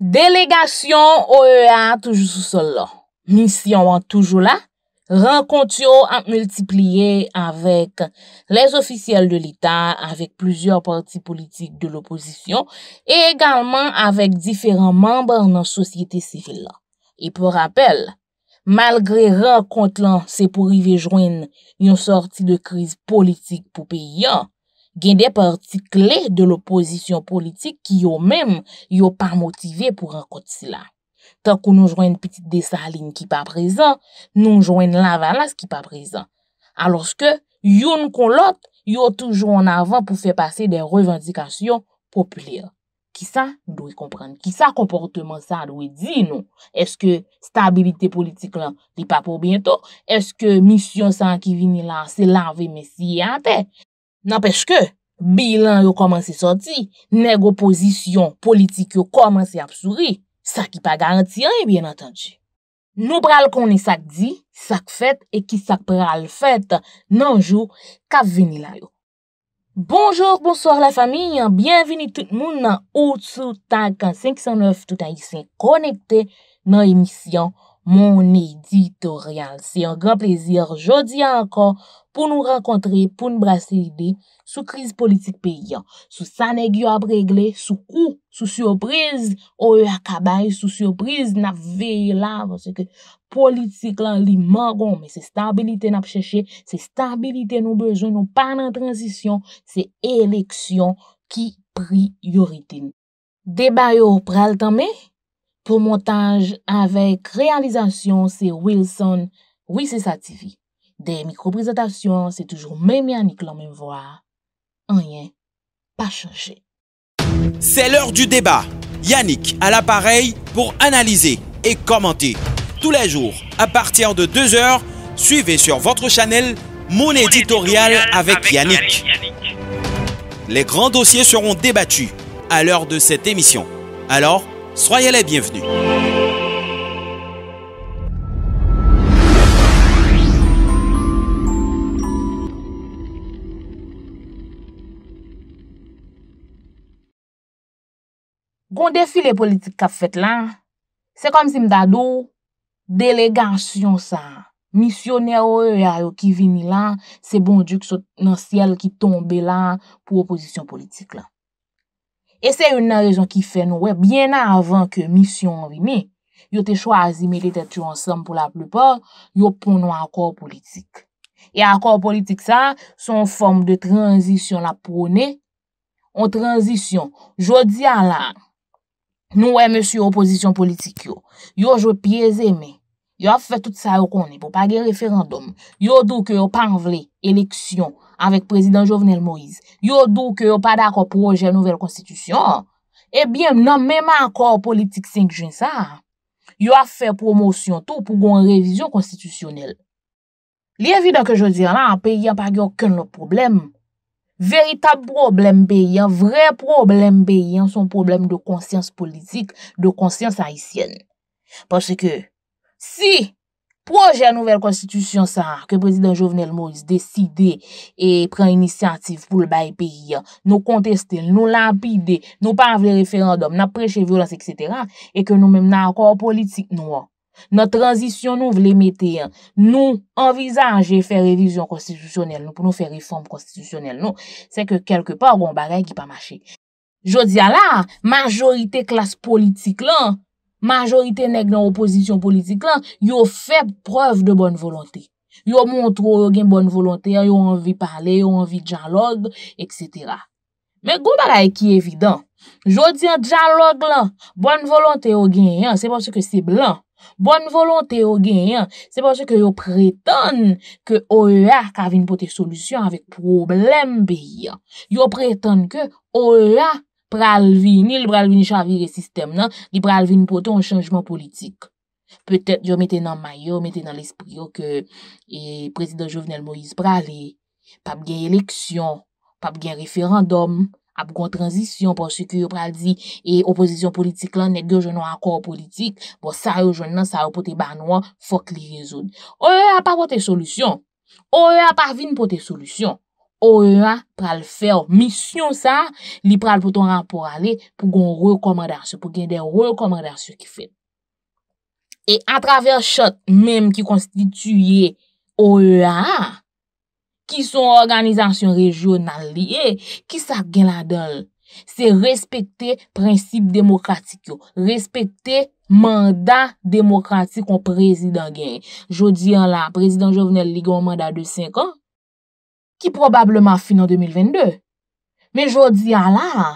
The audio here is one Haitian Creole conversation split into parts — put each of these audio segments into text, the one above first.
Delegasyon OEA toujou sou sol la, misyon an toujou la, renkont yo an multipliye avèk les ofisyel de l'Etat, avèk plouzyor parti politik de l'oposisyon, e egalman avèk difèren mamban nan sosyete sivil la. E pou rappel, malgre renkont lan se pou rive jwen yon sorti de kriz politik pou peyi an, gen de parti kle de l'oppozisyon politik ki yo men yo pa motive pou renkot si la. Tan kon nou jwenn piti desa alin ki pa prezant, nou jwenn la valas ki pa prezant. Aloske, yon kon lot, yo toujou an avan pou fe pase de revendikasyon poplir. Ki sa doy kompren, ki sa komportman sa doy di nou. Eske stabilite politik lan di pa pou bienton? Eske misyon san ki vini lan se lave mesi yante? N apèche ke, bilan yo komanse soti, neg oposisyon politik yo komanse apsouri, sak ki pa garanti an, e bien atanji. Nou pral konen sak di, sak fet, e ki sak pral fet nanjou, kap veni la yo. Bonjour, bonsoir la fami, an bienveni tout moun nan Otsu Tagkan 509 tout an yi sen konekte nan emisyon Otsu Tagkan. Mon editorial, se yon gran plezir jodi ankon pou nou rakontre, pou nou brase ide sou kriz politik pe yon. Sou sanè gyo ap regle, sou kou, sou surprize, ou yo e akabay, sou surprize, nap vey la. Politik lan li moron, se stabilite nap chèche, se stabilite nou bezwen, nou panan transisyon, se eleksyon ki priyorite. Debay yo pral tanme? pour montage avec réalisation, c'est Wilson. Oui, c'est ça, TV. Des micro-présentations, c'est toujours même Yannick l'en même voir. Rien, pas changé. C'est l'heure du débat. Yannick à l'appareil pour analyser et commenter. Tous les jours, à partir de 2h, suivez sur votre channel Mon, éditorial, avec, Yannick. Les grands dossiers seront débattus à l'heure de cette émission. Alors, Soyele bienvenu! Goun defi le politik kap fet lan, se kom si mdadou, delegan syon sa. Misyonè oye e a yo ki vini lan, se bon djouk sou nan siel ki tombe lan pou oposisyon politik lan. E se yon nan rejon ki fe nou we, bien nan avan ke misyon wimi, yo te chwazi merite tu ansam pou la plupor, yo pou nou akor politik. E akor politik sa, son form de tranzisyon la pou ne, on tranzisyon. Jodi ala, nou we monsi oposisyon politik yo, yo jo pieze me, yo a fwe tout sa yo koni pou pa ge referandom, yo do ke yo pa anvle, eleksyon, anvek prezident Jovenel Moïse, yo do ke yo pa da ko proje nouvel konstitusyon, ebyen eh nan menman akor politik 5 jun sa, yo a fwe promosyon tou pou gon revizyon konstitusyonel. Li evida ke jo diyan la, pe yon pa ge okon nou problem, veritab problem be, yon vre problem be, yon son problem de konsyans politik, de konsyans haisyen. Pwase ke, Si, proje nouvel konstitusyon sa, ke prezident Jovenel Moïse deside e pren inisiantif pou l'bay peyi, nou konteste, nou lapide, nou pa avle referandom, nou preche violans, etc., e ke nou menm nan akor politik nou, nou transisyon nou vle mette, nou envizaje fè revizyon konstitusyonel, nou pou nou fè reform konstitusyonel, nou, se ke kelke pa, ron barè gipa mache. Jodi a la, majorite klas politik lan, Majorite neg nan oposisyon politik lan, yo fè preuve de bonne volonté. Yo montrou yo gen bonne volonté, yo anvi parle, yo anvi djanlog, etc. Men gou da la eki evidant. Jou diyan djanlog lan, bonne volonté yo gen, se pwosè ke se blan. Bonne volonté yo gen, se pwosè ke yo prétan ke OEA kavine pou te solusyon avik problem biyan. Yo prétan ke OEA pralvi ni l pralvi ni chavire sistem nan, li pralvi ni pote un chanjman politik. Petet yo meten nan mayo, meten nan lesprio ke e, prezident jovenel Moïse Pral li e, pap gen eleksyon, pap gen referandom, ap kon tranzisyon, porsi ki yo pral di, e opozisyon politik lan, nek gyo jenwa akor politik, bo sa yo jenwa nan, sa yo pote banwa, fok li rezoun. Ou e ap avin pote solusyon, ou e ap avin pote solusyon. OEA pral fè ou. Misyon sa, li pral pou ton rapor ale pou kon rekomandasyon, pou gen den rekomandasyon ki fè. E a traver chot menm ki konstituye OEA ki son organizasyon rejyonal liye, ki sa gen la dol? Se respekte prinsip demokratik yo. Respekte mandat demokratik kon prezident gen. Jodi an la, prezident Jovenel li gen mandat de 5 an, Ki probableman fin an 2022. Men jodi an la,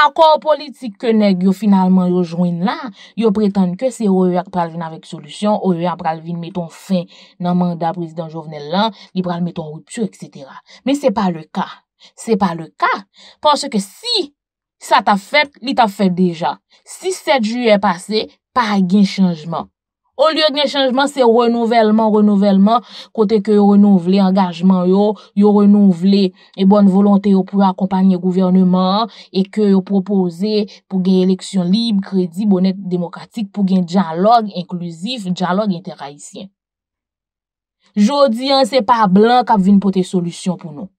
an kon politik ke neg yo finalman yo jwenn la, yo pretende ke se OEA pral vin avèk solusyon, OEA pral vin meton fin nan manda prezident jwennel lan, li pral meton routu, etc. Men se pa le ka, se pa le ka, panse ke si sa ta fèt, li ta fèt deja. Si 7 juyè pase, pa gen chanjman. Ou liyo gen chanjman, se renouvellman, renouvellman, kote ke yo renouvle engajman yo, yo renouvle e bon volante yo pou akompagne gouvernement e ke yo propose pou gen eleksyon libe, kredi, bonet demokratik, pou gen djanlog inklusif, djanlog inter-raisyen. Jodi an, se pa blan kap vin pou te solusyon pou nou.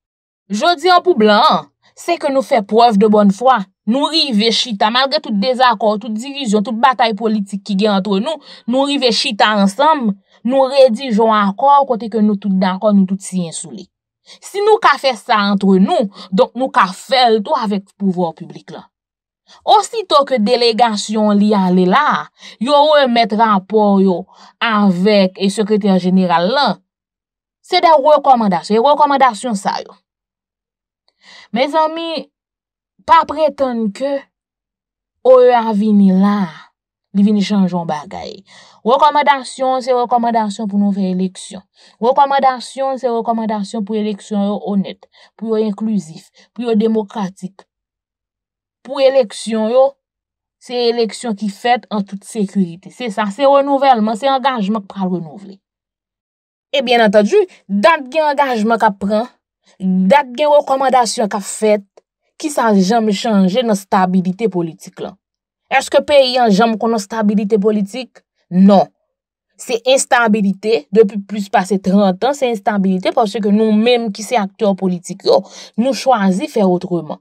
Jodi an pou blan, se ke nou fe pov de bon fwa. nou rive chita, malgre tout dezakor, tout divizyon, tout batay politik ki gen antre nou, nou rive chita ansam, nou redijon akor, kote ke nou tout dan akor, nou tout si insouli. Si nou ka fe sa antre nou, donk nou ka fel tou avèk pouvor publik la. Osito ke delegasyon li anle la, yo ou e met rampor yo avèk e sekretèr general la, se da rekomandasyon. E rekomandasyon sa yo. Mez ami, pa preten ke ou yo avini la, di vini chanjon bagay. Rekomendasyon, se rekomendasyon pou nou fey eleksyon. Rekomendasyon, se rekomendasyon pou eleksyon yo onet, pou yo inklusif, pou yo demokratik. Pou eleksyon yo, se eleksyon ki fet en tout sekurite. Se sa, se renouvellman, se engajman ki pral renouvle. E bien entadu, dat gen engajman ki pran, dat gen rekomendasyon ki fet, Ki sa jam chanje nan stabilite politik lan? Eske pe yon jam kon nan stabilite politik? Non. Se instabilite, depi plus pase 30 an, se instabilite porsye ke nou menm ki se aktor politik yo, nou chwazi fè autreman.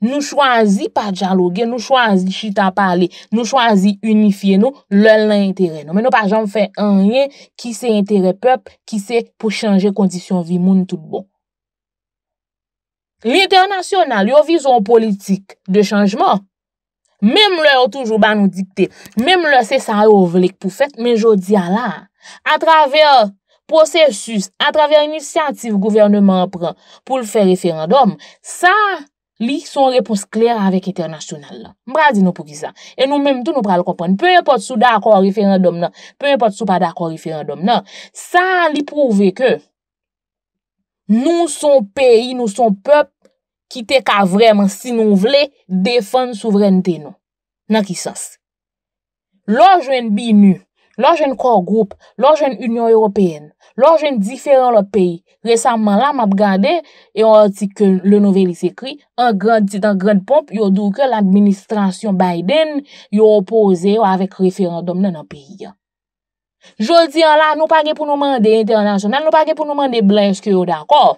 Nou chwazi pa djalogue, nou chwazi chita pale, nou chwazi unifiye nou, lel nan entere nou. Men nou pa jam fè anyen ki se entere pep, ki se pou chanje kondisyon vi moun tout bon. L'internasyonal yo vizyon politik de chanjman, mem le yo toujou ba nou dikte, mem le se sa yo vlik pou fèt, men jo diya la, a travèr prosesus, a travèr iniciativ gouvernement pran pou l'fè referendum, sa li son repous klèr avèk internasyonal la. Mbra di nou pou gizan. E nou mem tou nou pral kompon. Peye pot sou da akon referendum nan, peye pot sou pa da akon referendum nan. Sa li prouve ke... Nou son peyi, nou son pep, ki te ka vreman, si nou vle, defan souvrente nou. Nan ki sas. Lò jwen binu, lò jwen kwa w group, lò jwen Union Européen, lò jwen diferan lò peyi. Resanman la, map gade, e yon otik le nouveli se kri, an grand titan grand pomp, yon douke l'administransyon Biden, yon opose yo avèk referandom nan an peyi ya. Jo diyan la, nou pa ge pou nou mande internasyonal, nou pa ge pou nou mande blenske yo dako.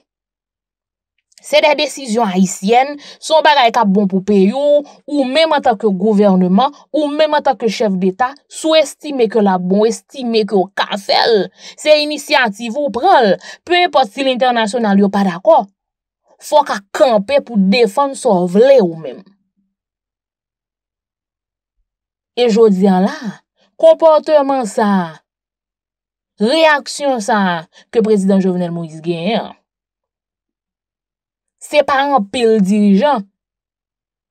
Se de desisyon haisyen, son bagay ka bon pou pe yo, ou mèm anta ke gouvernement, ou mèm anta ke chef d'eta, sou estime ke la bon, estime ke yo kafel. Se iniciativou pral, pe e pot si l'internasyonal yo pa dako, fok a kampe pou defan so vle yo mèm. reaksyon sa ke prezident Jovenel Moïse Gien, se pa an pil dirijan,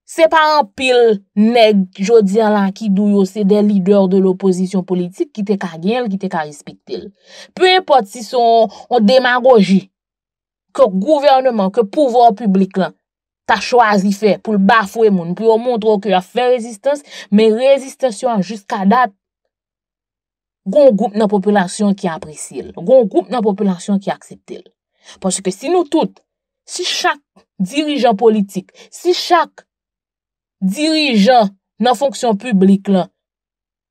se pa an pil neg Jody Alankidou yo, se de lider de l'oposisyon politik, ki te ka Gien, ki te ka respite. Pe pot si son, an demarogi, ke gouvernement, ke pouvan publik lan, ta chwazi fe pou l'bafwe moun, pou yon montre ki yon fe rezistans, men rezistansyon an jiska dat, Gon goup nan popolasyon ki apresi el. Gon goup nan popolasyon ki aksept el. Paske si nou tout, si chak dirijan politik, si chak dirijan nan fonksyon publik lan,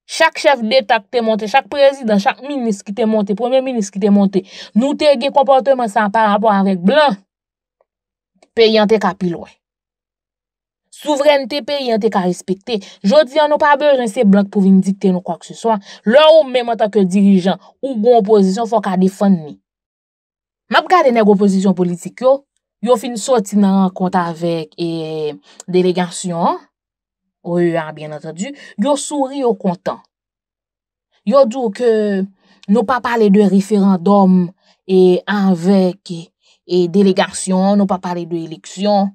chak chef d'etak te monte, chak prezident, chak minis ki te monte, premier minis ki te monte, nou te ege kompote man san par rapport avèk blan, pe yante kapil wè. Souveren te pe, yon te ka respekte. Jot vyan nou pa bej an se blan pou vin dikte nou kwa kse swan. Lè ou mèm an ta ke dirijan ou gwo oposisyon fwa ka defan mi. Map gade nè gwo oposisyon politik yo, yo fin soti nan an konta avèk e eh, delegasyon, ou oh, e eh, an ah, bien atadu, yo souri yo kontan. Yo dò ke nou pa pale de referandom e eh, avèk e delegasyon, nou pa pale de eleksyon.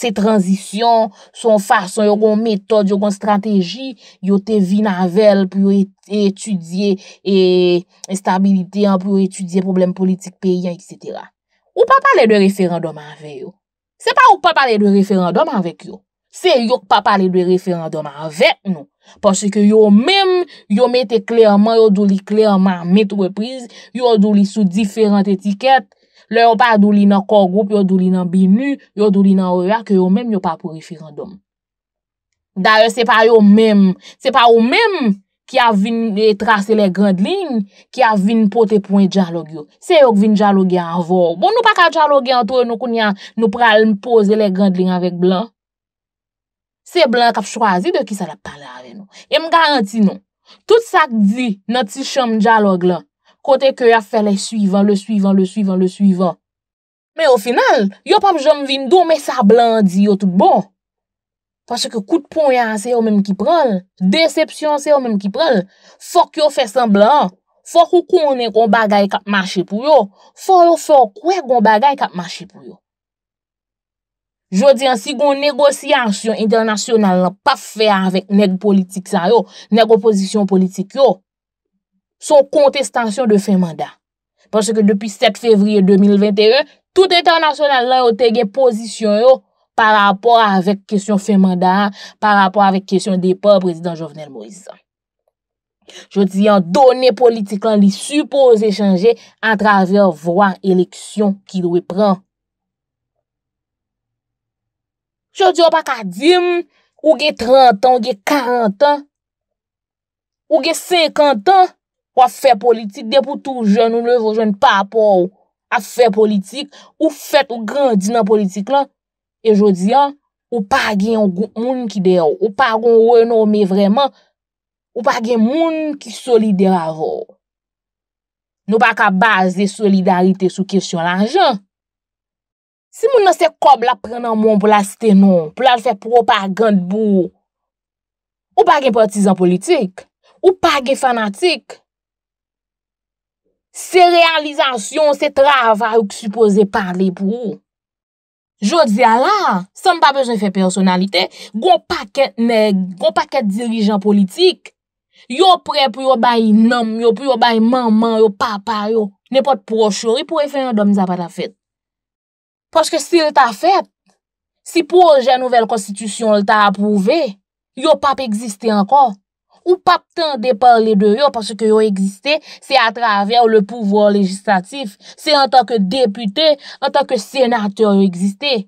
Se transition, son fason, yon kon metode, yon kon strategi, yon te vi nan vel pou yon etudye estabilite, pou yon etudye problem politik peyen, etc. Ou pa pale de referandum anve yo? Se pa ou pa pale de referandum anve yo, se yon pa pale de referandum anve nou. Pase ke yon men, yon mette klerman, yon do li klerman met repriz, yon do li sou diferant etiket. Le yon pa dou li nan kor group, yon dou li nan binu, yon dou li nan orak, yo menm yon pa pou rifi random. Daryo, se pa yo menm, se pa yo menm ki a vin e trase le grandling, ki a vin pote pou en djalog yo. Se yo vin djalog yan avor. Bon, nou pa ka djalog yan to, nou koun yan nou pralimpose le grandling avek blan. Se blan kap chwazi de ki sa lap talave nou. E m garanti nou, tout sa ki di nan ti chom djalog la, kontè kè ya fè lè suivant, lè suivant, lè suivant, lè suivant. Mè yo final, yo pap jom vim do mè sa blandi yo tout bon. Pasè kè koutpon ya se yo mèm ki pral, decepsyon se yo mèm ki pral, fòk yo fè san bland, fòk yo kounen kon bagay katmarche pou yo, fòk yo fòk kwen kon bagay katmarche pou yo. Jodi an, si gon negosyasyon internasyonal pa fè avèk neg politik sa yo, neg oposisyon politik yo, son kontestansyon de fè mandat. Pwese ke depi 7 fevri 2021, tout internasyonal la yo te gen posisyon yo pa rapor avek kesyon fè mandat, pa rapor avek kesyon depa, Prezident Jovenel Moïse. Jodi, yon donè politik lan li suppose chanje an travèr vwa eleksyon ki lou e pran. Jodi, yo pa kaj di m, ou gen 30 an, ou gen 40 an, ou gen 50 an, Ou a fè politik de pou tou jen ou nou evo jen pa apou a fè politik ou fèt ou grandin an politik lan. E jodi an, ou pa gen yon moun ki de ou, ou pa gen yon ou eno ou me vreman, ou pa gen moun ki solide avou. Nou pa ka base de solidarite sou kesyon l'anjan. Si moun nan se kob la pren nan moun pou la stè non, pou la l'fè pou ou pa gand bou, ou pa gen partizan politik, ou pa gen fanatik, Se realizasyon, se travay ou ki supoze parle pou ou. Jodi ala, se m pa bejene fe personalite, gwo paket neg, gwo paket dirijan politik, yo pre pou yo bayi nom, yo pou yo bayi maman, yo papa, yo, ne pot prochori pou e fe yon domiz apat afet. Paske si l ta afet, si pou ou jen nouvel konstitusyon l ta apouve, yo pa pe egziste anko. Ou pap tan de parle de yo parce ke yo egisté, se a traver le pouvor legislatif, se an tan ke depute, an tan ke senateur yo egisté.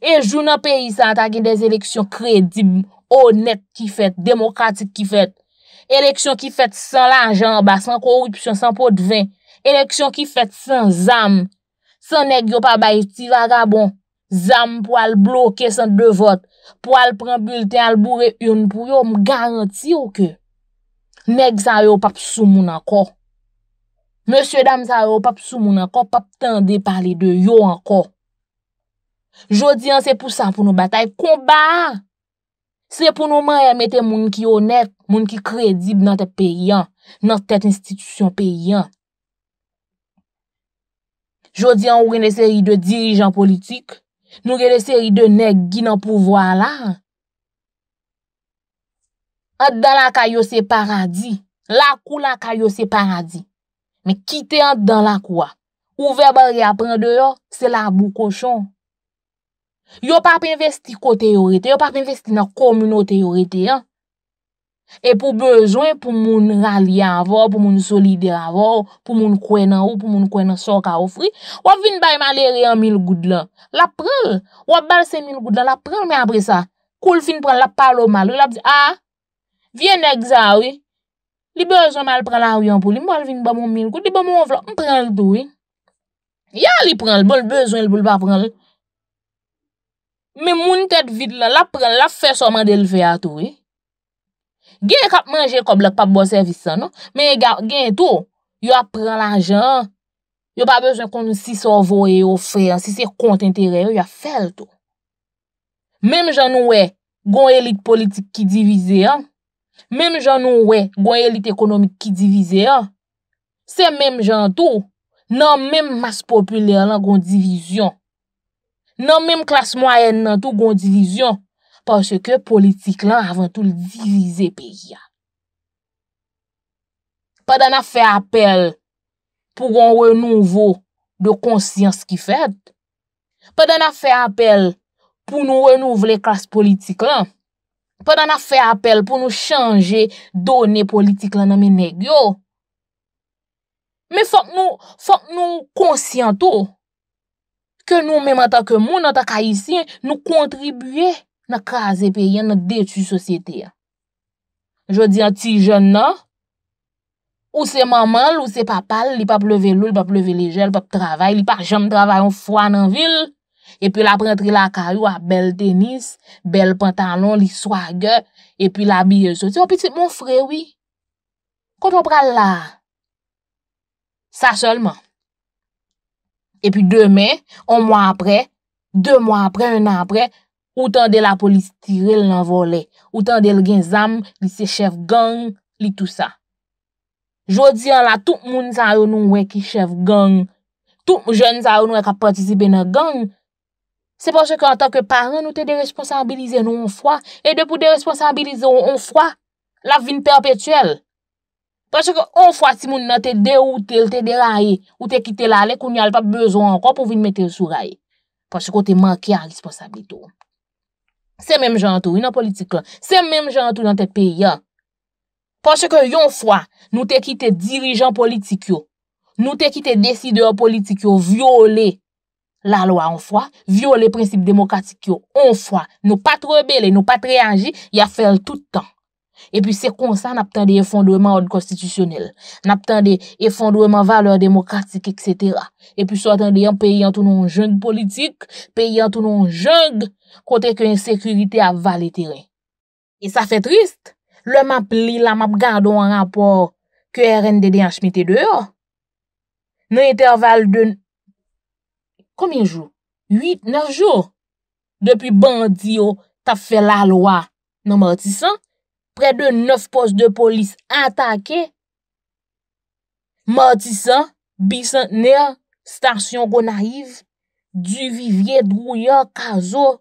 E jounan peyi sa an tan gen des eleksyon kredib, honet ki fèt, demokratik ki fèt, eleksyon ki fèt san lanjan, ba san korout, san pot vèn, eleksyon ki fèt san zanm, san negyo pa bayi ti vaga bon. Zam pou al bloke san devote, pou al pren bulte, al bourre yon pou yon, m garanti yo ke. Neg sa yo pap sou moun anko. Monsye dam sa yo pap sou moun anko, pap tande parli de yon anko. Jodi an se pou sa pou nou batay, konba! Se pou nou man yon mette moun ki yon net, moun ki kredib nan te peyan, nan te institusyon peyan. Jodi an ou ren eseri de dirijan politik. Nou gen de seri de neg gina pou vwa la. Ante dan la kaya yo se paradi. La kou la kaya yo se paradi. Me kite ante dan la kou a. Ou verba re apren de yo, se la bou koshon. Yo pa pe investi kote yo rete. Yo pa pe investi nan komino te yo rete. E pou bejwen pou moun ralye avor, pou moun solide avor, pou moun kwen an ou, pou moun kwen an so ka ofri, wap vin bay maleri an mil goud la. La prel, wap bal se mil goud la, la prel, men apre sa, kou l fin prel la palo malo, la bise, ah, a, vyen ek zawi, li bejwen mal prel an ou yon pou, li mbal vin ba moun mil goud, li ba moun vlo, mprel toui. Ya li prel, bol bejwen l pou l ba prel, men moun ket vide la, la prel, la fe soma del ve atoui. Gen kap manje kon blok pa bo servisa, no? Men e gen tou, yo apren l'anjan. Yo pa bezwen kon si sa voye, yo fre, si se kont entere, yo yo fel tou. Mem jan nou we, gon elit politik ki divize, an? Mem jan nou we, gon elit ekonomik ki divize, an? Se mem jan tou, nan mem mas popule lan gon divizyon. Nan mem klas mwa en nan tou gon divizyon. Pase ke politik lan avan tou li divize pe yon. Pa dana fe apel pou goun renouve de konsyans ki fet. Pa dana fe apel pou nou renouve le klas politik lan. Pa dana fe apel pou nou chanje donen politik lan nan menegyo. Me fok nou konsyanto ke nou menmata ke moun, nata ka yisi, nou kontribuye. nan kaze peyen nan detu sosyete ya. Jodi an ti jen nan, ou se mamal, ou se papal, li pa pleve loul, li pa pleve lejel, li pa pleve travay, li pa jen travay an fwa nan vil, epi la prentri la karyou, bel tenis, bel pantalon, li swage, epi la biye sosyete. O, pitit, moun frewi, konton pral la. Sa solman. Epi demen, an moun apre, demoun apre, an apre, Ou tan de la polis tirel nan vole, ou tan de gen zam, li se chef gang, li tout sa. Jodi an la, tout moun sa roun wè ki chef gang, tout mou jen sa roun wè ka patisibè nan gang, se pòche ki an tan ke paran ou te de responsabilize nou on fwa, e depou de responsabilize ou on fwa, la vin perpetuel. Pòche ki on fwa si moun nan te de ou te, te de raye, ou te kite lalè kou nyal pa bezon an kon pou vin mette sou raye. Pòche ki o te manke an responsabilite ou. Se menm jan an tou, in an politik lan, se menm jan an tou nan te peyi an, porsè ke yon fwa, nou te ki te dirijan politik yo, nou te ki te deside an politik yo, viole la lwa an fwa, viole prinsip demokratik yo, an fwa, nou pat rebele, nou pat reanji, ya fel tout an. epi se konsan nap ten de efondouman od konstitusyonel, nap ten de efondouman valeur demokratik, etc epi se aten de yon peyi an tou nou jeng politik, peyi an tou nou jeng kote ke yon sekurite aval etere e sa fe trist, le map li la map gado an rapor QRNDD an chmite de ou nan eterval de komin jou? 8, 9 jou depi bandi ou ta fe la loa nan martisan Pre de 9 pos de polis atake. Matisan, Bison, Nea, Stasyon, Gonaiv, Duvivier, Drouillard, Kazo,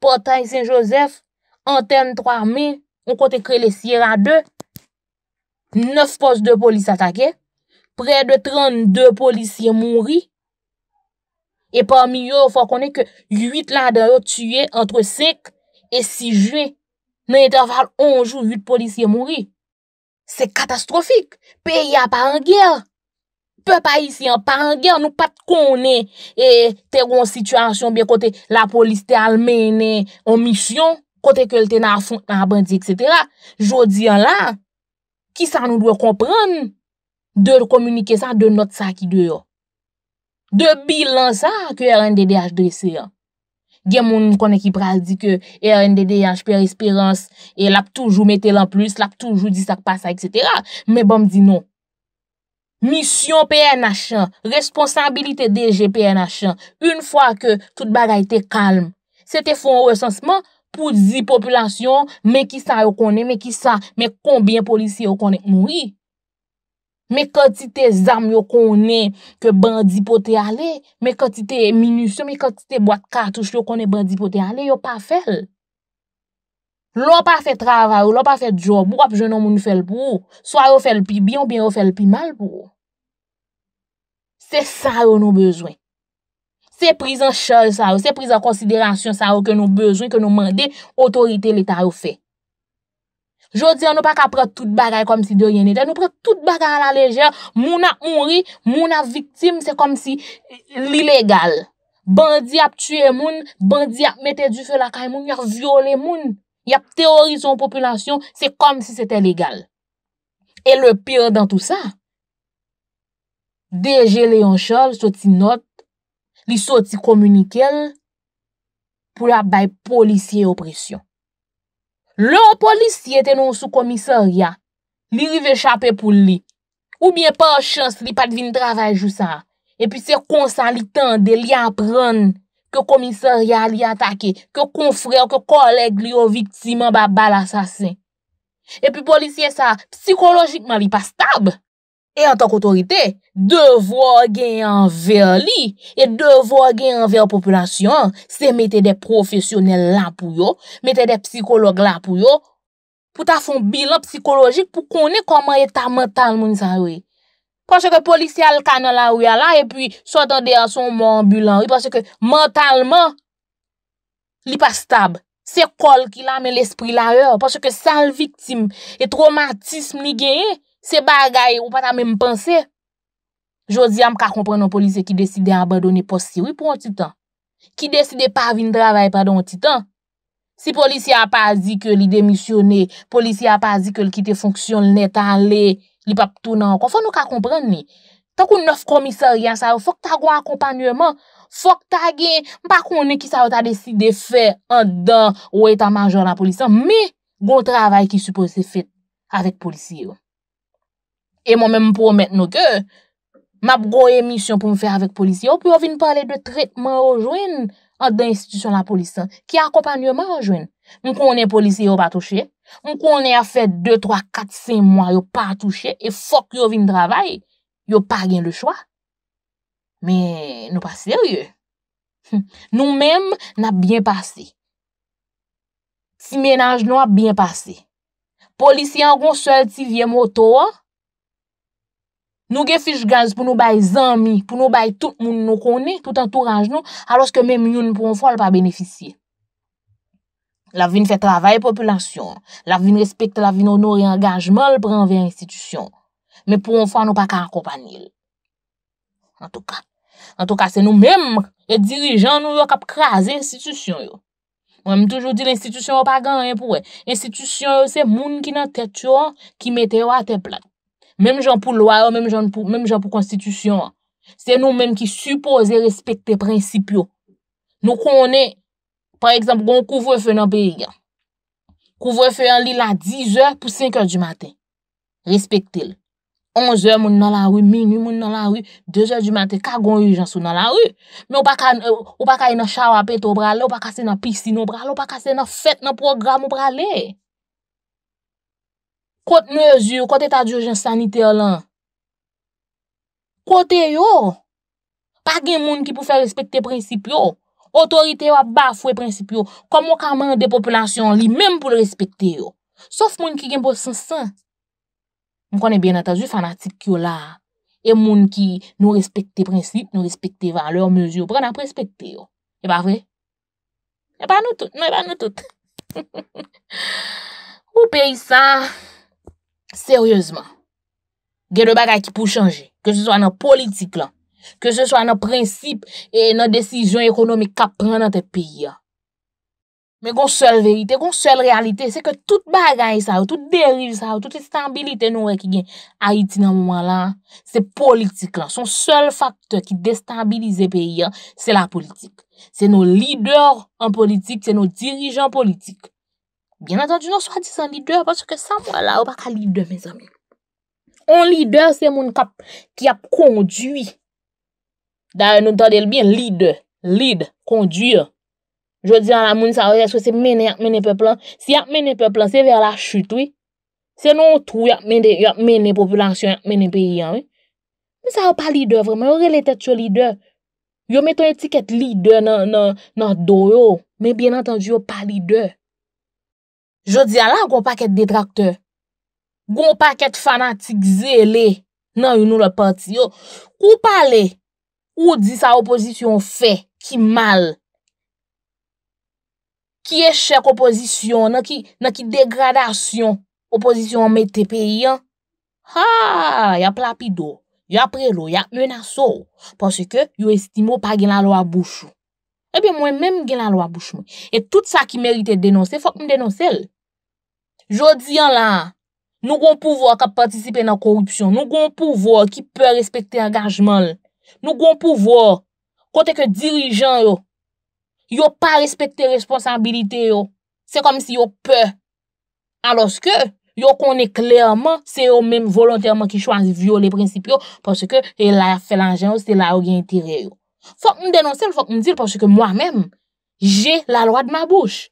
Portail, Saint-Joseph, Antenne, Troirmé, on kote kre les sire a 2. 9 pos de polis atake. Pre de 32 polisie mounri. E pa mi yo fò konen ke 8 la deyo tue entre 6 et 6 juen. nan interval onjou vit polisye mouri. Se katastrofik, pe ya pa an gyer. Pe pa isi an, pa an gyer, nou pat konen, te wons situasyon, biye kote la polis te almenen an misyon, kote ke lte nan bandi, etc. Jodi an la, ki sa nou dwe kompran, de rekomunike sa, de not sa ki de yo. De bilan sa, ke rande de adrese ya. Gen moun konen ki pral di ke eh, RNDD yans per espirans, e eh, lap toujou metel an plus, lap toujou di sak pasa, etc. Men bon m di non. Mission PNH, responsabilite DG PNH, un fwa ke tout bagay te kalm, se te fon resansman pou di populasyon, men ki sa yo konen, men ki sa, men konbyen polisi yo konen mouni. Me koti te zam yo konen ke bandi pote ale, me koti te minusyo, me koti te bat katouche yo konen bandi pote ale, yo pa fel. Lo pa fet trav a yo, lo pa fet job, wap jenon mouni fel pou, swa yo fel pi byon, bi yo fel pi mal pou. Se sar yo nou bezwen. Se priz an chal sar yo, se priz an konsiderasyon sar yo ke nou bezwen, ke nou mande otorite leta yo fe. Jodi an nou pa ka pre tout bagay kom si deyen eten, nou pre tout bagay an la lejè, moun a mounri, moun a viktim, se kom si li legal. Bandi ap tue moun, bandi ap mette du fe la kay moun, y ap viole moun, y ap teorize yon populasyon, se kom si se te legal. E le pire dan tout sa, deje le yon chal, sou ti not, li sou ti komunikel, pou la bay polici e opresyon. Lè ou polisye tenon sou komiserya, li li vechapè pou li. Ou bien pa chans li pat vin travèj ou sa. E pi se konsan li tan de li apren ke komiserya li atake, ke konfrè ou ke koleg li ou viktima ba bal asasen. E pi polisye sa, psikologikman li pa stab. E an tak otorite, devwa gen yon ver li. E devwa gen yon ver populasyon, se mette de profesyonel la pou yo, mette de psikolog la pou yo, pou ta fon bilan psikolojik pou konen koman eta mental moun sa wè. Pwase ke polisyal kane la wè la, e pi sotan de yon somon ambulan wè, pwase ke mentalman li pa stab. Se kol ki la men l'espri la wè, pwase ke sal viktim e traumatism li gen yon, Se bagay ou pata mè m'pense, josi am ka kompren nou polisi ki deside abadone posi wè pou an titan. Ki deside pa vin travay pa don an titan. Si polisi a pa zi ke li demisyonè, polisi a pa zi ke li kite fonksyon lè tan lè, li pap tou nan an kon, fò nou ka kompren ni. Tan koun 9 komisari an sa yo, fòk ta gwa an kompanyouman, fòk ta gen, mpa konen ki sa yo ta deside fè an dan ou etan manjon nan polisi an, mi gwa travay ki sou posi fèt avèk polisi yo. E mwen mè m pou mèt nou ke, m ap goye misyon pou m fè avèk polisi. Yo pou yo vin pale de tretman yo jwen, an dè institisyon la polisan, ki akopanyo man yo jwen. M konen polisi yo pa touche, m konen a fè 2, 3, 4, 5 mwa yo pa touche, e fok yo vin travay, yo pa gen le chwa. Men, nou pa seryè. Hm. Nou mèm, n ap byen pase. Ti menaj nou ap byen pase. Polisi an kon sel ti vye m wotor. Nou gen fich gaz pou nou bay zami, pou nou bay tout moun nou koni, tout entourage nou, alos ke mem yon pou mwen fwa l pa benefisye. La vin fè travay populasyon, la vin respet la vin ou nou re-engajman l pran vi an istitisyon, men pou mwen fwa nou pa ka akopani l. An tou ka, an tou ka se nou mem, e dirijan nou yo kap krasi istitisyon yo. Mwen m toujou di l istitisyon yo pa gan yon pou we. Istitisyon yo se moun ki nan tet yo ki mete yo a te plat. Mèm jan pou loyo, mèm jan pou konstitusyon. Se nou mèm ki suppose respekte prinsipyo. Nou konen, par eksemp, kon kouvre fe nan pe yiga. Kouvre fe yon li la 10 or pou 5 or di maten. Respekte li. 11 or moun nan la wè, min ou moun nan la wè, 2 or di maten, kagoun yon jansou nan la wè. Mè ou pa ka yon chawapet ou pralè, ou pa ka se nan pisi nou pralè, ou pa ka se nan fet nan program ou pralè. Kote mezyou, kote ta diogen sanite yo lan. Kote yo. Pa gen moun ki pou fè respektè princip yo. Otorite yo a baf wè princip yo. Kwa moun kamen de populasyon li, mèm pou lè respektè yo. Sòf moun ki gen pou sè sè. Mwen konè ben atajou fanatik yo la. E moun ki nou respektè princip, nou respektè van lè yo mezyou. Prena respektè yo. E ba vre? E ba nou tout. Non e ba nou tout. Ou pe y sa... Seryozman, gen de bagay ki pou chanje, ke se so anan politik lan, ke se so anan prinsip e nan desizyon ekonomik kapren nan te piya. Men kon sel verite, kon sel realite, se ke tout bagay sa ou, tout derive sa ou, tout destabilite nou e ki gen Haiti nan mouman lan, se politik lan, son sel faktor ki destabilize piya, se la politik. Se nou lider an politik, se nou dirijan politik. Bien antonjou nou swa di san lideur, panche ke sa mwen la ou pa ka lideur, mes amin. On lideur, se moun kap ki ap kondui. Da nou tan del bien, lideur, lide, kondui. Jou di an la moun, sa wè sou se mène, yak mène pe plan. Se yak mène pe plan, se wè la chut, wè. Se nou ou tou, yak mène, yak mène populansyon, yak mène pe yon, wè. Mè sa wè pa lideur vremen, yo rele tèt chou lideur. Yo meton etiket lideur nan do yo, men bien antonjou yo pa lideur. Je di ala gwen pa ket detractor. Gwen pa ket fanatik zele nan yon nou le parti yo. Kou pale, ou di sa opozisyon fe, ki mal. Ki eshek opozisyon, nan ki degradasyon opozisyon men tepe yon. Ha, ya plapido, ya prelo, ya menaso. Pwosye ke yo estimo pa gen la lo a bouchou. E bi mwen men gen la lo a bouchou. E tout sa ki merite denose, fok m denose l. Jodi an la, nou kon pouvwa ka patisipe nan korupsyon. Nou kon pouvwa ki pe respekte angajman. Nou kon pouvwa, kote ke dirijan yo, yo pa respekte responsabilite yo. Se kom si yo pe. Alos ke, yo kon ne klerman, se yo men volantèman ki chwase vyo le prinsip yo, pwoske e la felanjen yo, se la oryentire yo. Fok m denonsen, fok m dir, pwoske mwen jè la lwa de ma bouch.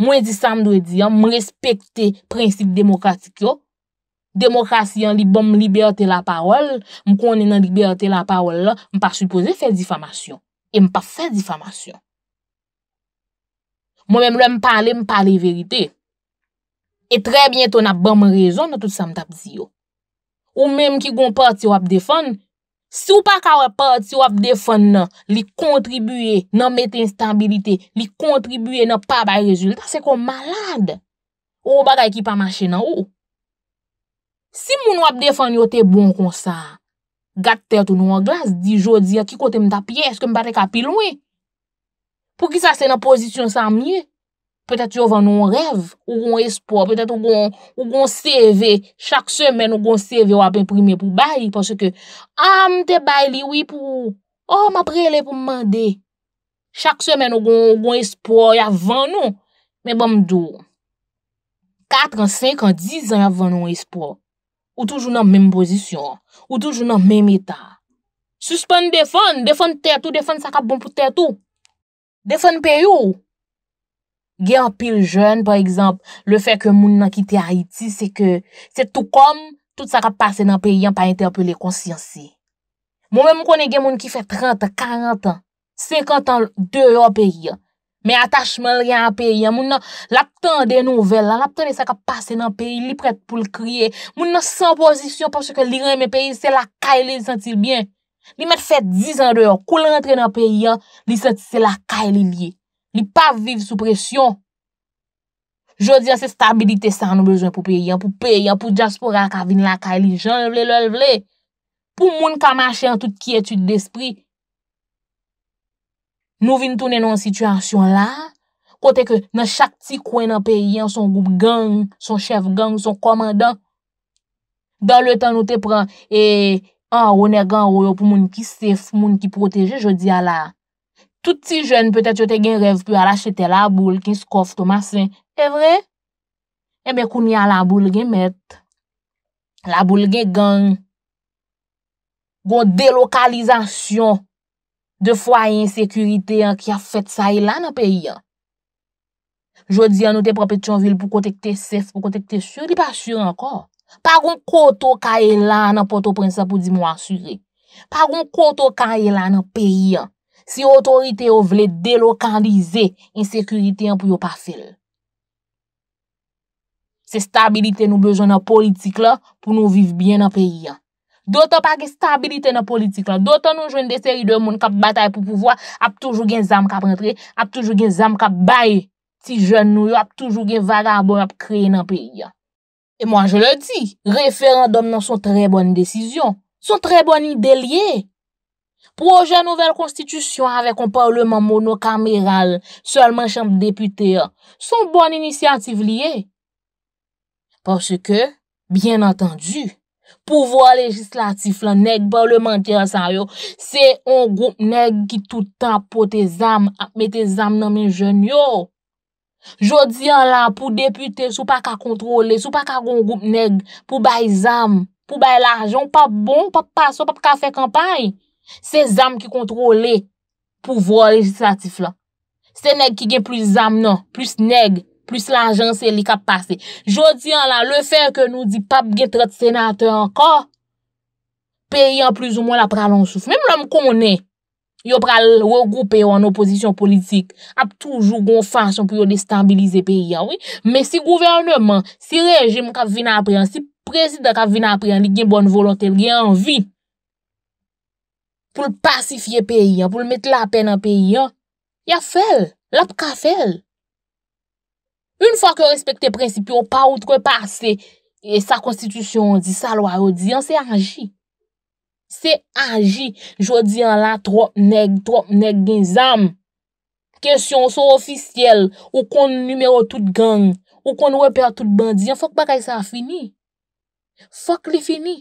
Mwen di sa mdwe di an, mw respekte prinsip demokratik yo. Demokrasi an li bom liberte la parol, mwen konnenan liberte la parol la, mwen pa suppose fè difamasyon. E mwen pa fè difamasyon. Mwen mwen mwen mwen pale, mwen pale verite. E tre bine ton ap bom rezon nan tout sa mdap di yo. Ou mwen mwen ki goun pati wap defan, Si ou pa kwa repot, si ou ap defon nan, li kontribuye nan mette instabilite, li kontribuye nan pa bay rezultat, se kon malade. Ou baday ki pa manche nan ou. Si moun ou ap defon yo te bon konsan, gat tèt ou nou an glas di jodi a ki kote mta piye, eske mbate ka pil wè. Pou ki sa se nan pozisyon san mnyè. Petat yo van nou an rev, ou kon espo, petat ou kon seve, chak semen ou kon seve wapen primye pou bayi, panse ke, am te bayi li wipou, om apre le pou mande. Chak semen ou kon espo, yavon nou, men bom dou, kat an, senk an, dizan yavon nou espo, ou toujou nan menm posisyon, ou toujou nan menm eta. Suspon defon, defon tè tou, defon sakap bon pou tè tou, defon peyo ou, Gen apil jen, par ekzamp, le fe ke moun nan kite Haiti, se ke se tou kom, tout sa ka pase nan peyi an pa ente apil le konsyansi. Moun men moun konen gen moun ki fe 30, 40 an, 50 an deyo an peyi an. Men atachman gen an peyi an, moun nan lap tan de nouvel an, lap tan de sa ka pase nan peyi, li pret pou l kriye. Moun nan san posisyon porsye ke li ren men peyi, se la kaile li sentil bien. Li met fe 10 an deyo, kou l rentre nan peyi an, li senti se la kaile liye. Li pa vive sou presyon. Jodi an se stabilite san nou bezwen pou peyen. Pou peyen pou Jaspora ka vin la ka elijan. Le vle, le vle. Pou moun kamache an tout kietude despri. Nou vin tounen nou an situasyon la. Kote ke nan chak ti kwen an peyen son goup gang. Son chef gang, son komandan. Dan le tan nou te pran. E an wone gang woyon pou moun ki sef, moun ki proteje. Jodi an la. Touti jen, pwetet yo te gen rev pou alachete la boule ki n skof to masen. E vre? Ebe eh kou ni ala boule gen met. La boule gen gen. Gon delokalizasyon. De fwa yon sekurite yon ki a fwet sa yon e la nan peyi. Jodi an nou te propet chon vil pou kontekte sef, pou kontekte suri, pa suri ankor. Pa goun koto ka yon e la nan poto prense pou di mwa suri. Pa goun koto ka yon e la nan peyi. Si otorite yo vle delokandize insekurite yon pou yo pa fil. Se stabilite nou bejoun nan politik la pou nou viv bien nan peyi. Doutan pa ge stabilite nan politik la, doutan nou joun de seri de moun kap batay pou pouvoa, ap toujou gen zam kap rentre, ap toujou gen zam kap baye. Ti joun nou yo ap toujou gen vagabon ap kreye nan peyi. E mwen jelè di, referandom nan son tre boni desisyon, son tre boni delye. Proje nouvel konstitusyon avè konpaw leman monokameral, solman chanp depute, son bon inisiativ liye. Porske, byen antandu, pouvo a legislatif lan neg, pouw leman ti an sanyo, se yon goup neg ki toutan pou te zam, akme te zam nan men jen yo. Jodi an la pou depute sou pa ka kontrole, sou pa ka goun goup neg pou bay zam, pou bay lajyon, pa bon, pa pa so, pa pa ka fe kampay. Se zanm ki kontrole pou vwa legislatif la. Se neg ki gen plus zanm nan, plus neg, plus la janse li kap pase. Jodi an la, le fèr ke nou di pap gen 30 senatè an ka, peyi an plus ou mwen la pralonsouf. Mem lòm konen, yo pral regroupe yo an oposisyon politik, ap toujou gon fansyon ki yo destabilize peyi an, oui? Men si gouvernement, si rejim kap vina apren, si prezident kap vina apren li gen bon volantel, gen an vit, pou l pasifiye peyi an, pou l mette la pen an peyi an, ya fel, la pou ka fel. Un fòk yo respekte prinsipi, yo pa outrepase, sa konstitusyon di, sa loy yo di, an se anji. Se anji, jodi an la, tròp neg, tròp neg gen zam. Kesyon sou ofisyel, ou kon numero tout gang, ou kon wèper tout bandi, an fòk bagay sa fini. Fòk li fini.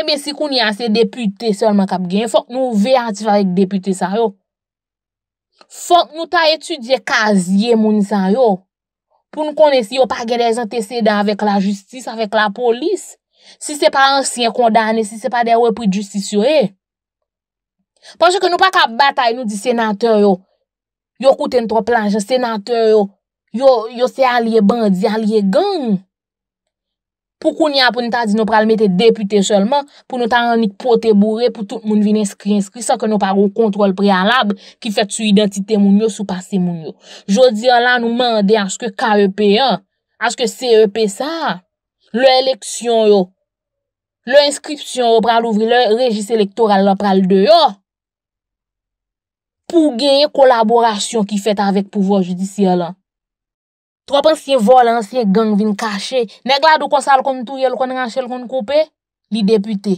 Ebe eh si kouni anse depute solman kap gen, fok nou vey antif avik depute san yo. Fok nou ta etudye kazye mouni san yo pou nou kone si yo pa gede zante seda avik la justis, avik la polis. Si se pa ansyen kondane, si se pa dewe pou justis yo eh. e. Ponche ke nou pa kap batay nou di senate yo, yo kouten to planje, senate yo, yo se alye bandi, alye gang. Pou koun ya pou nou ta di nou pral mette depute solman pou nou ta nanik pote bourre pou tout moun vin inskri inskri sa ke nou pral ou kontrol prealab ki fet sou identite moun yo sou pase moun yo. Jodi yon lan nou mande aske KEP a, aske CEP sa, le eleksyon yo, le inskripsyon yo pral ouvri, le rejis elektoral yo pral de yo pou genye kolaborasyon ki fet avek pouvo judisi yon lan. Trope ansye vol, ansye gang vin kache. Negla do konsal kon touye, lo kon nganche, lo kon kope, li depute.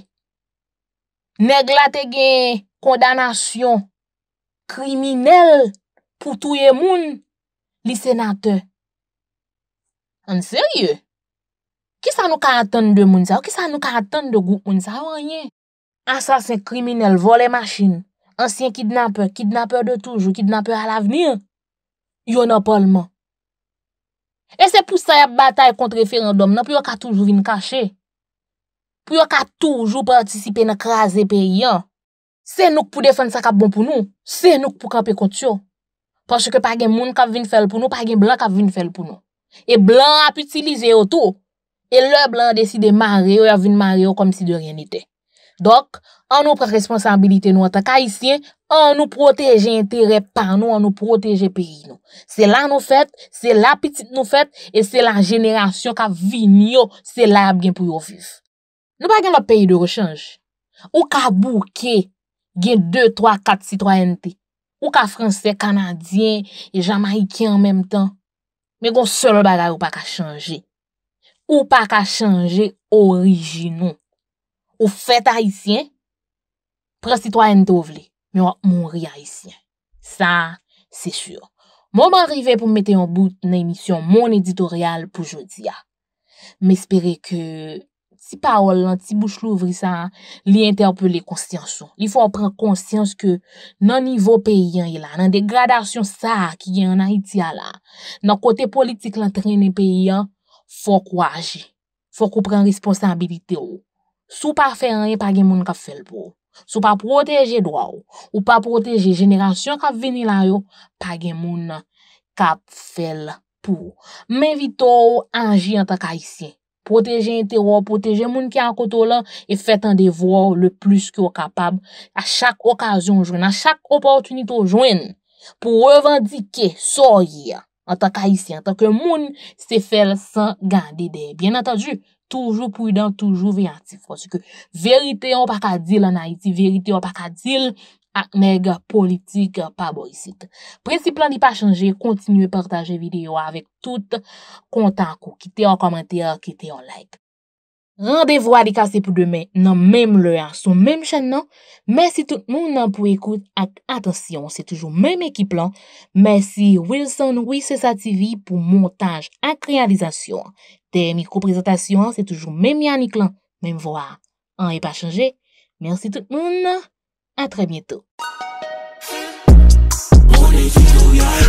Negla te gen kondanasyon, kriminel, pou touye moun, li senate. An serye? Ki sa nou ka atan de moun sa? Ou ki sa nou ka atan de goun sa? Ou anye? Ansasyen kriminel, vole machine, ansyen kidnapeur, kidnapeur de toujou, kidnapeur al avenir, yon non apolman. E se pou sa yap batay kont referandom nan, pou yo ka toujou vin kache. Pou yo ka toujou participen ak raze pe yon. Se nouk pou defen sa kap bon pou nou, se nouk pou kap ekot yo. Pwache ke pa gen moun kap vin fel pou nou, pa gen blan kap vin fel pou nou. E blan ap utilize yo tou, e lè blan deside mare yo, ya vin mare yo kom si de rien ite. Dok, an nou pre-responsabilite nou an ta ka isyen, an nou proteje entere par nou, an nou proteje peri nou. Se la nou fet, se la pitit nou fet, e se la jeneration ka vini yo, se la ap gen pou yo vif. Nou pa gen lop peyi de rechange. Ou ka bouke gen 2, 3, 4 sitwa ente. Ou ka franse kanadyen e jamaiki an menm tan. Men kon se lo bagay ou pa ka chanje. Ou pa ka chanje orijinou. ou fèt Haitien, prasitwa en tovle, mi wak moun ri Haitien. Sa, se shur. Moun mwen rive pou mwete yon bout nan emisyon, moun editorial pou jodi ya. Mespere ke, ti paol, lan ti bouch louvri sa, li ente apelé konsyanson. Li fò apren konsyans ke nan nivou peyyan yi la, nan degradasyon sa ki gen yon Haiti ya la, nan kote politik lan trene peyyan, fòk wajé. Fòk ou pren responsabilite ou. Oh. Sou pa fè anye, pa gen moun kap fèl pou. Sou pa proteje dwa ou, ou pa proteje jenera syon kap veni la yo, pa gen moun kap fèl pou. Men vitou anji anta ka isye. Proteje ente ou, proteje moun ki an koto la, e fèt an devou ou le plus ki ou kapab. A chak okasyon jwen, a chak oportunito jwen pou revandike soye anta ka isye. Anta ke moun se fèl san gande de. Bien anta ju. Toujou pwidan, toujou veyantif. Foske, verite yon pakadil anayiti. Verite yon pakadil ak meg politik euh, paboisit. Pwesi plan di pa chanje, kontinu e partaje video avik tout kontankou. Kite yon komente, kite yon like. Rendevo a li kase pou demen nan mem le a son mem chan nan. Mersi tout moun nan pou ekout ak atasyon. Se toujou mem ekip lan. Mersi Wilson Wissessa TV pou montaj ak realizasyon. Te mikro prezentasyon se toujou mem yan iklan. Mem voa. An e pa chanje. Mersi tout moun nan. A tre bieto.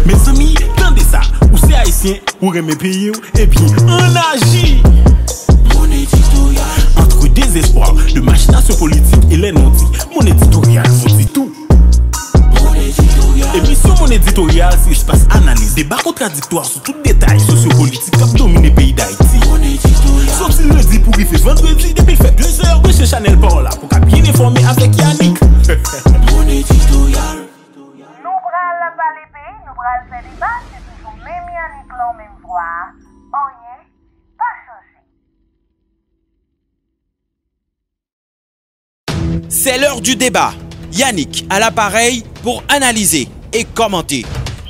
Mersi mi, tan de sa. Ou se a esyen. Ou reme peye ou. E eh pi, an aji. Débat contradictoire sur tout détail sociopolitique qui kap pays pays d'Haïti Sop si pour pou faire vendredi depuis fait 2 heures, Mèche Chanel pa an la Pou bien informe avec Yannick Mon editorial Nou pral la pale peyi, nous pral fè debat Se toujou mèm Yannick lan mèm C'est l'heure du débat. Yannick à l'appareil pour analyser et commenter